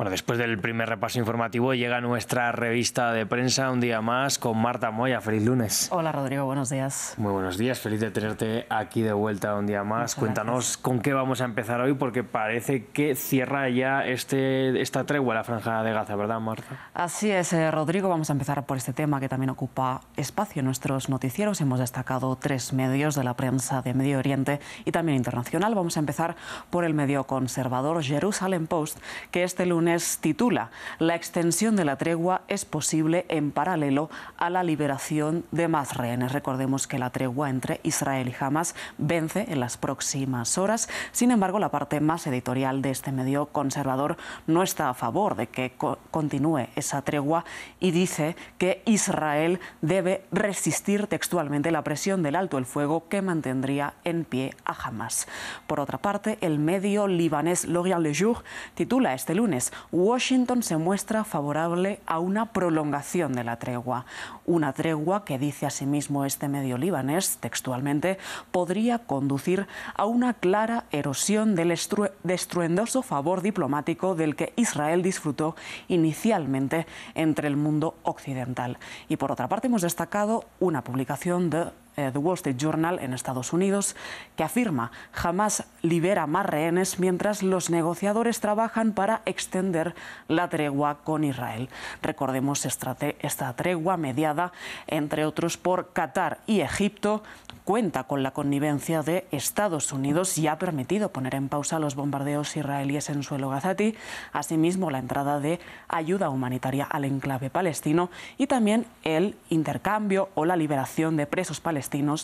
Bueno, después del primer repaso informativo llega nuestra revista de prensa un día más con Marta Moya. Feliz lunes. Hola Rodrigo, buenos días. Muy buenos días, feliz de tenerte aquí de vuelta un día más. Cuéntanos con qué vamos a empezar hoy porque parece que cierra ya este, esta tregua la franja de Gaza, ¿verdad Marta? Así es, eh, Rodrigo, vamos a empezar por este tema que también ocupa espacio en nuestros noticieros. Hemos destacado tres medios de la prensa de Medio Oriente y también internacional. Vamos a empezar por el medio conservador Jerusalem Post, que este lunes titula La extensión de la tregua es posible en paralelo a la liberación de más rehenes. Recordemos que la tregua entre Israel y Hamas vence en las próximas horas. Sin embargo, la parte más editorial de este medio conservador no está a favor de que continúe esa tregua y dice que Israel debe resistir textualmente la presión del alto el fuego que mantendría en pie a Hamas. Por otra parte, el medio libanés L'Orient Le Jour titula este lunes Washington se muestra favorable a una prolongación de la tregua. Una tregua que, dice asimismo sí este medio libanés, textualmente, podría conducir a una clara erosión del estruendoso favor diplomático del que Israel disfrutó inicialmente entre el mundo occidental. Y por otra parte, hemos destacado una publicación de eh, The Wall Street Journal en Estados Unidos, que afirma jamás libera más rehenes mientras los negociadores trabajan para extender la tregua con Israel. Recordemos esta tregua mediada, entre otros, por Qatar y Egipto, cuenta con la connivencia de Estados Unidos y ha permitido poner en pausa los bombardeos israelíes en suelo gazati, asimismo la entrada de ayuda humanitaria al enclave palestino y también el intercambio o la liberación de presos palestinos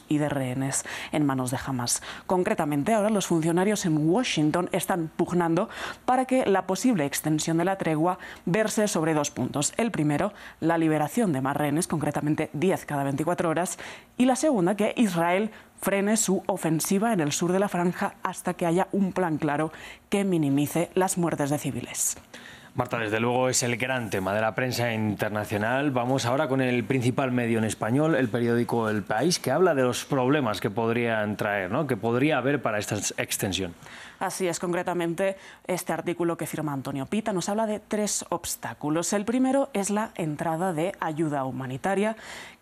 y de rehenes en manos de Hamas. Concretamente, ahora los funcionarios en Washington están pugnando para que la posible extensión de la tregua verse sobre dos puntos. El primero, la liberación de más rehenes, concretamente 10 cada 24 horas, y la segunda, que Israel frene su ofensiva en el sur de la franja hasta que haya un plan claro que minimice las muertes de civiles. Marta, desde luego es el gran tema de la prensa internacional. Vamos ahora con el principal medio en español, el periódico El País, que habla de los problemas que podrían traer, ¿no? que podría haber para esta extensión. Así es, concretamente este artículo que firma Antonio Pita nos habla de tres obstáculos. El primero es la entrada de ayuda humanitaria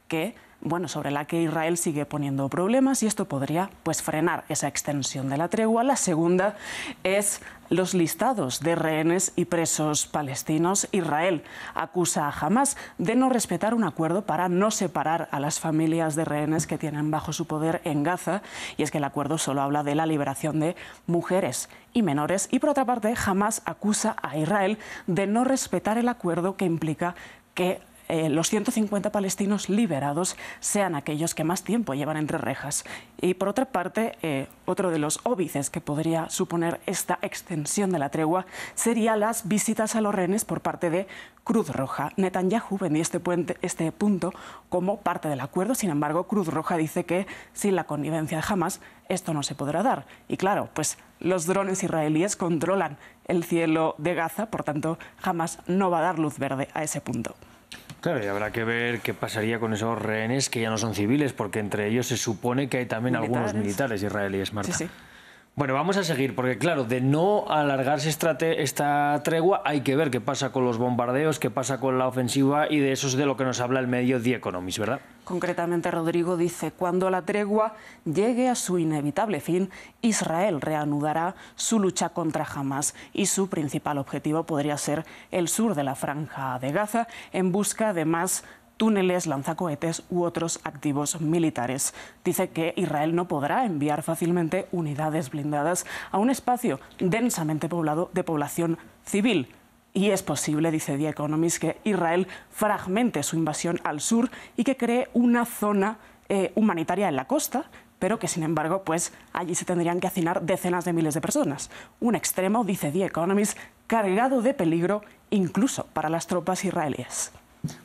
que bueno, sobre la que Israel sigue poniendo problemas y esto podría pues, frenar esa extensión de la tregua. La segunda es los listados de rehenes y presos palestinos. Israel acusa a Hamas de no respetar un acuerdo para no separar a las familias de rehenes que tienen bajo su poder en Gaza. Y es que el acuerdo solo habla de la liberación de mujeres y menores. Y por otra parte, Hamas acusa a Israel de no respetar el acuerdo que implica que eh, los 150 palestinos liberados sean aquellos que más tiempo llevan entre rejas. Y por otra parte, eh, otro de los óbices que podría suponer esta extensión de la tregua sería las visitas a los rehenes por parte de Cruz Roja. Netanyahu vendió este, este punto como parte del acuerdo, sin embargo, Cruz Roja dice que sin la connivencia de Hamas esto no se podrá dar. Y claro, pues los drones israelíes controlan el cielo de Gaza, por tanto, Hamas no va a dar luz verde a ese punto. Claro, y habrá que ver qué pasaría con esos rehenes que ya no son civiles, porque entre ellos se supone que hay también algunos militares israelíes, Marta. Bueno, vamos a seguir, porque claro, de no alargarse esta, tregua hay que ver qué pasa con los bombardeos, qué pasa con la ofensiva y de eso es de lo que nos habla el medio The Economist, ¿verdad? Concretamente, Rodrigo dice, cuando la tregua llegue a su inevitable fin, Israel reanudará su lucha contra Hamas y su principal objetivo podría ser el sur de la franja de Gaza en busca de más túneles, lanzacohetes u otros activos militares. Dice que Israel no podrá enviar fácilmente unidades blindadas a un espacio densamente poblado de población civil. Y es posible, dice The Economist, que Israel fragmente su invasión al sur y que cree una zona eh, humanitaria en la costa, pero que sin embargo, pues allí se tendrían que hacinar decenas de miles de personas. Un extremo, dice The Economist, cargado de peligro incluso para las tropas israelíes.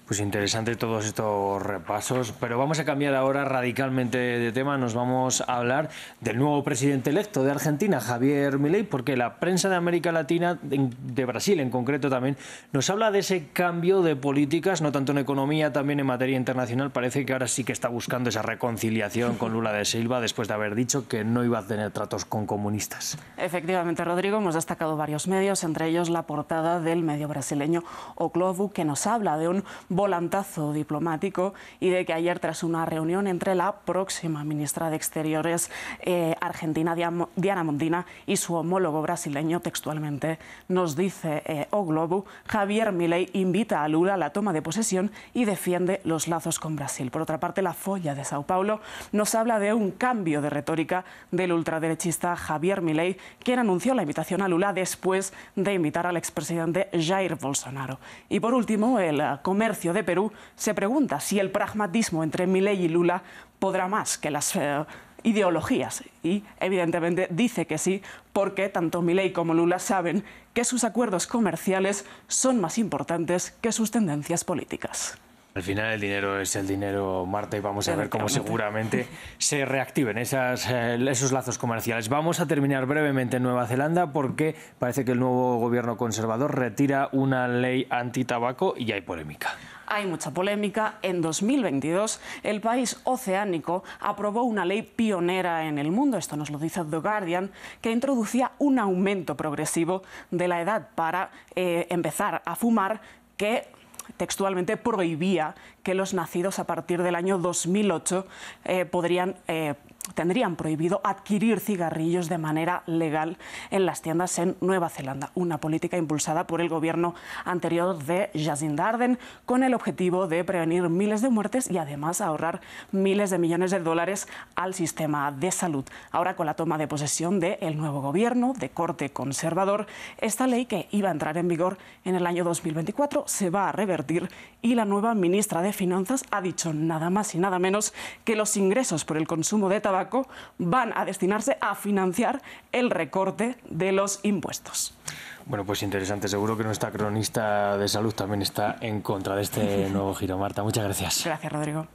Pues interesante todos estos repasos, pero vamos a cambiar ahora radicalmente de tema. Nos vamos a hablar del nuevo presidente electo de Argentina, Javier Milei, porque la prensa de América Latina, de Brasil en concreto también, nos habla de ese cambio de políticas, no tanto en economía, también en materia internacional. Parece que ahora sí que está buscando esa reconciliación con Lula de Silva después de haber dicho que no iba a tener tratos con comunistas. Efectivamente, Rodrigo, hemos destacado varios medios, entre ellos la portada del medio brasileño O Globo, que nos habla de un volantazo diplomático y de que ayer, tras una reunión entre la próxima ministra de Exteriores eh, argentina, Diana Mondina, y su homólogo brasileño, textualmente, nos dice eh, O Globo, Javier Milei invita a Lula a la toma de posesión y defiende los lazos con Brasil. Por otra parte, la folla de Sao Paulo nos habla de un cambio de retórica del ultraderechista Javier Milei, quien anunció la invitación a Lula después de invitar al expresidente Jair Bolsonaro. Y por último, el eh, Comercio de Perú se pregunta si el pragmatismo entre Milei y Lula podrá más que las eh, ideologías. Y evidentemente dice que sí, porque tanto Milei como Lula saben que sus acuerdos comerciales son más importantes que sus tendencias políticas. Al final el dinero es el dinero, Marta, y vamos a ver cómo seguramente se reactiven esas, eh, esos lazos comerciales. Vamos a terminar brevemente en Nueva Zelanda porque parece que el nuevo gobierno conservador retira una ley antitabaco y hay polémica. Hay mucha polémica. En 2022, el país oceánico aprobó una ley pionera en el mundo, esto nos lo dice The Guardian, que introducía un aumento progresivo de la edad para eh, empezar a fumar que textualmente prohibía que los nacidos a partir del año 2008 eh, podrían eh, tendrían prohibido adquirir cigarrillos de manera legal en las tiendas en Nueva Zelanda, una política impulsada por el gobierno anterior de Jacinda Ardern con el objetivo de prevenir miles de muertes y además ahorrar miles de millones de dólares al sistema de salud. Ahora con la toma de posesión del nuevo gobierno de corte conservador, esta ley que iba a entrar en vigor en el año 2024 se va a revertir y la nueva ministra de Finanzas ha dicho nada más y nada menos que los ingresos por el consumo de tabaco van a destinarse a financiar el recorte de los impuestos. Bueno, pues interesante. Seguro que nuestra cronista de salud también está en contra de este nuevo giro. Marta, muchas gracias. Gracias, Rodrigo.